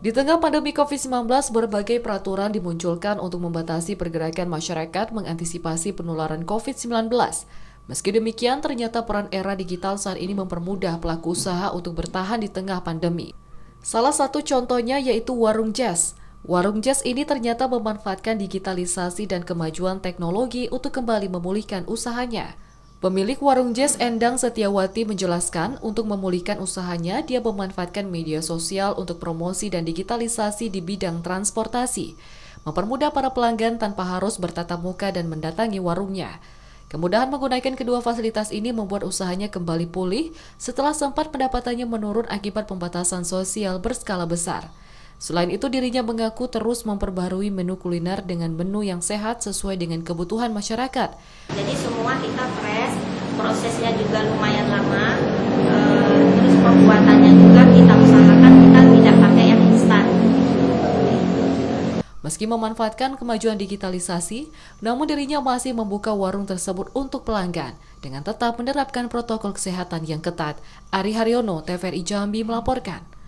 Di tengah pandemi COVID-19, berbagai peraturan dimunculkan untuk membatasi pergerakan masyarakat mengantisipasi penularan COVID-19. Meski demikian, ternyata peran era digital saat ini mempermudah pelaku usaha untuk bertahan di tengah pandemi. Salah satu contohnya yaitu warung jazz. Warung jazz ini ternyata memanfaatkan digitalisasi dan kemajuan teknologi untuk kembali memulihkan usahanya. Pemilik warung jazz Endang Setiawati menjelaskan, untuk memulihkan usahanya, dia memanfaatkan media sosial untuk promosi dan digitalisasi di bidang transportasi, mempermudah para pelanggan tanpa harus bertatap muka dan mendatangi warungnya. Kemudahan menggunakan kedua fasilitas ini membuat usahanya kembali pulih setelah sempat pendapatannya menurun akibat pembatasan sosial berskala besar. Selain itu, dirinya mengaku terus memperbarui menu kuliner dengan menu yang sehat sesuai dengan kebutuhan masyarakat. Jadi semua kita fresh, prosesnya juga lumayan lama, eh, terus pembuatannya juga kita usahakan kita tidak pakai yang instan. Meski memanfaatkan kemajuan digitalisasi, namun dirinya masih membuka warung tersebut untuk pelanggan dengan tetap menerapkan protokol kesehatan yang ketat. Ari Haryono, TVRI Jambi melaporkan.